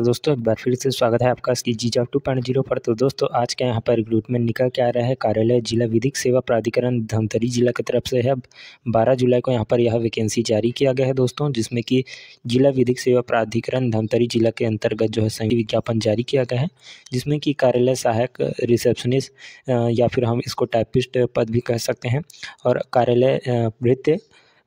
दोस्तों एक बार फिर से स्वागत है आपका इसकी जी जॉब टू पॉइंट जीरो पर तो दोस्तों आज के यहाँ पर रिक्रूटमेंट निकल के आ रहा है कार्यालय जिला विधिक सेवा प्राधिकरण धमतरी जिला की तरफ से है बारह जुलाई को यहाँ पर यह वैकेंसी जारी किया गया है दोस्तों जिसमें कि जिला विधिक सेवा प्राधिकरण धमतरी जिला के अंतर्गत जो है संयुक्त विज्ञापन जारी किया गया है जिसमें कि कार्यालय सहायक रिसेप्शनिस्ट या फिर हम इसको टाइपिस्ट पद भी कह सकते हैं और कार्यालय वृत्य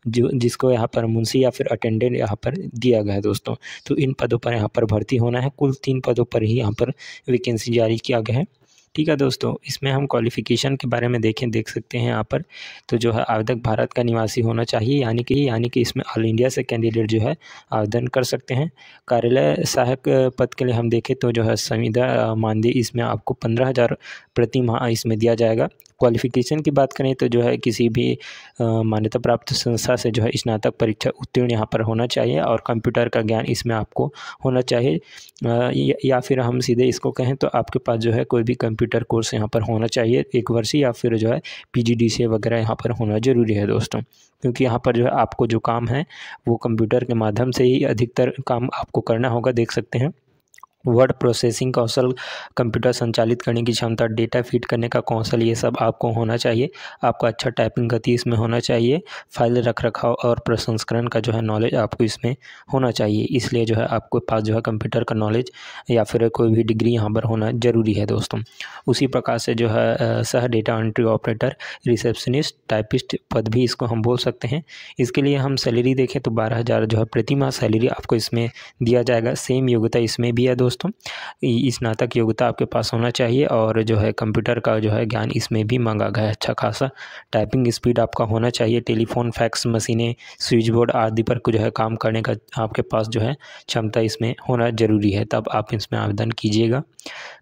जो जिसको यहाँ पर मुंशी या फिर अटेंडेंट यहाँ पर दिया गया है दोस्तों तो इन पदों पर यहाँ पर भर्ती होना है कुल तीन पदों पर ही यहाँ पर वैकेंसी जारी किया गया है ठीक है दोस्तों इसमें हम क्वालिफ़िकेशन के बारे में देखें देख सकते हैं यहाँ पर तो जो है आवेदक भारत का निवासी होना चाहिए यानी कि यानी कि इसमें ऑल इंडिया से कैंडिडेट जो है आवेदन कर सकते हैं कार्यालय सहायक पद के लिए हम देखें तो जो है संविदा मानदेय इसमें आपको पंद्रह हज़ार प्रति माह इसमें दिया जाएगा क्वालिफ़िकेशन की बात करें तो जो है किसी भी मान्यता प्राप्त संस्था से जो है स्नातक परीक्षा उत्तीर्ण यहाँ पर होना चाहिए और कंप्यूटर का ज्ञान इसमें आपको होना चाहिए या फिर हम सीधे इसको कहें तो आपके पास जो है कोई भी कंप्यूटर कोर्स यहाँ पर होना चाहिए एक वर्ष या फिर जो है पी वगैरह यहाँ पर होना ज़रूरी है दोस्तों क्योंकि यहाँ पर जो है आपको जो काम है वो कंप्यूटर के माध्यम से ही अधिकतर काम आपको करना होगा देख सकते हैं वर्ड प्रोसेसिंग कौशल कंप्यूटर संचालित करने की क्षमता डेटा फीड करने का कौशल ये सब आपको होना चाहिए आपका अच्छा टाइपिंग गति इसमें होना चाहिए फाइल रख रखाव और प्रसंस्करण का जो है नॉलेज आपको इसमें होना चाहिए इसलिए जो है आपके पास जो है कंप्यूटर का नॉलेज या फिर कोई भी डिग्री यहाँ पर होना ज़रूरी है दोस्तों उसी प्रकार से जो है सह data entry operator receptionist typist पद भी इसको हम बोल सकते हैं इसके लिए हम सैलरी देखें तो बारह हज़ार जो है प्रतिमाह सैलरी आपको इसमें दिया जाएगा सेम योग्यता इसमें भी है दोस्तों दोस्तों स्नातक योग्यता आपके पास होना चाहिए और जो है कंप्यूटर का जो है ज्ञान इसमें भी मांगा गया है अच्छा खासा टाइपिंग स्पीड आपका होना चाहिए टेलीफोन फैक्स मशीनें स्विच बोर्ड आदि पर जो है काम करने का आपके पास जो है क्षमता इसमें होना ज़रूरी है तब आप इसमें आवेदन कीजिएगा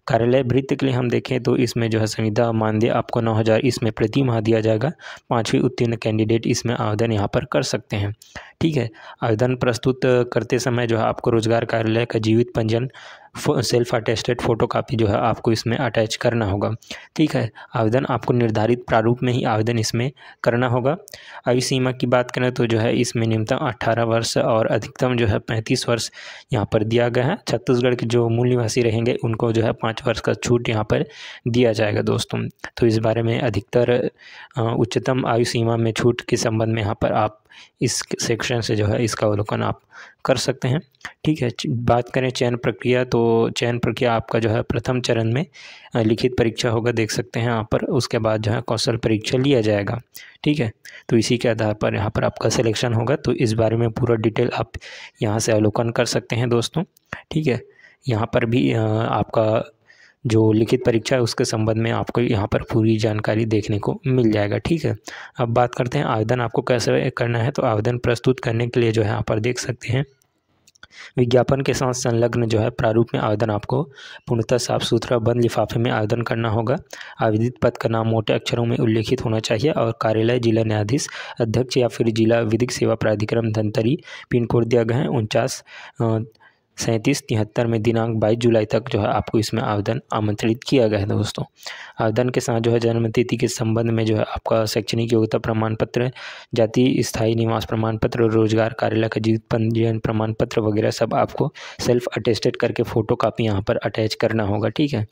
कार्यालय वृत्त के लिए हम देखें तो इसमें जो है संविधा मानदेय आपको नौ हज़ार इसमें प्रति माह दिया जाएगा पाँचवीं उत्तीर्ण कैंडिडेट इसमें आवेदन यहाँ पर कर सकते हैं ठीक है आवेदन प्रस्तुत करते समय जो है आपको रोजगार कार्यालय का जीवित पंजीयन सेल्फ अटेस्टेड फ़ोटो कापी जो है आपको इसमें अटैच करना होगा ठीक है आवेदन आपको निर्धारित प्रारूप में ही आवेदन इसमें करना होगा आयु सीमा की बात करें तो जो है इसमें न्यूनतम अट्ठारह वर्ष और अधिकतम जो है पैंतीस वर्ष यहाँ पर दिया गया है छत्तीसगढ़ के जो मूल निवासी रहेंगे उनको जो है पाँच वर्ष का छूट यहाँ पर दिया जाएगा दोस्तों तो इस बारे में अधिकतर उच्चतम आयु सीमा में छूट के संबंध में यहाँ पर आप इस सेक्शन से जो है इसका अवलोकन आप कर सकते हैं ठीक है बात करें चयन प्रक्रिया तो चयन प्रक्रिया आपका जो है प्रथम चरण में लिखित परीक्षा होगा देख सकते हैं यहाँ पर उसके बाद जो है कौशल परीक्षा लिया जाएगा ठीक है तो इसी के आधार पर यहाँ पर आपका सिलेक्शन होगा तो इस बारे में पूरा डिटेल आप यहाँ से अवलोकन कर सकते हैं दोस्तों ठीक है यहाँ पर भी आपका जो लिखित परीक्षा है उसके संबंध में आपको यहाँ पर पूरी जानकारी देखने को मिल जाएगा ठीक है अब बात करते हैं आवेदन आपको कैसे करना है तो आवेदन प्रस्तुत करने के लिए जो है यहाँ पर देख सकते हैं विज्ञापन के साथ संलग्न जो है प्रारूप में आवेदन आपको पूर्णतः साफ सुथरा बंद लिफाफे में आवेदन करना होगा आवेदित पद का नाम मोटे अक्षरों में उल्लेखित होना चाहिए और कार्यालय जिला न्यायाधीश अध्यक्ष या फिर जिला विधिक सेवा प्राधिकरण धनतरी पिन कोड दिया गया है उनचास सैंतीस तिहत्तर में दिनांक बाईस जुलाई तक जो है आपको इसमें आवेदन आमंत्रित किया गया है दोस्तों आवेदन के साथ जो है जन्म तिथि के संबंध में जो है आपका शैक्षणिक योग्यता प्रमाण पत्र जाति स्थायी निवास प्रमाण पत्र रोजगार कार्यालय का जीवित पंजीयन प्रमाण पत्र वगैरह सब आपको सेल्फ अटेस्टेड करके फ़ोटो कापी यहाँ पर अटैच करना होगा ठीक है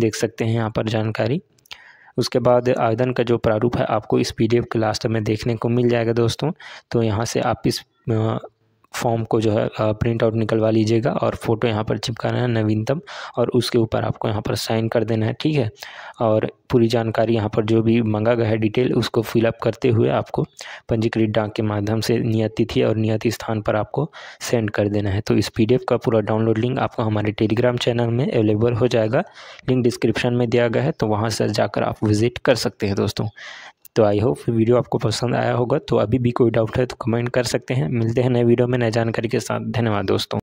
देख सकते हैं यहाँ पर जानकारी उसके बाद आवेदन का जो प्रारूप है आपको इस पी के लास्ट में देखने को मिल जाएगा दोस्तों तो यहाँ से आप इस फॉर्म को जो है प्रिंट आउट निकलवा लीजिएगा और फ़ोटो यहाँ पर चिपकाना है नवीनतम और उसके ऊपर आपको यहाँ पर साइन कर देना है ठीक है और पूरी जानकारी यहाँ पर जो भी मंगा गया है डिटेल उसको फिलअप करते हुए आपको पंजीकृत डाक के माध्यम से नियत तिथि और नियत स्थान पर आपको सेंड कर देना है तो इस पी का पूरा डाउनलोड लिंक आपको हमारे टेलीग्राम चैनल में अवेलेबल हो जाएगा लिंक डिस्क्रिप्शन में दिया गया है तो वहाँ से जाकर आप विज़िट कर सकते हैं दोस्तों तो आई होप वीडियो आपको पसंद आया होगा तो अभी भी कोई डाउट है तो कमेंट कर सकते हैं मिलते हैं नए वीडियो में नए जानकारी के साथ धन्यवाद दोस्तों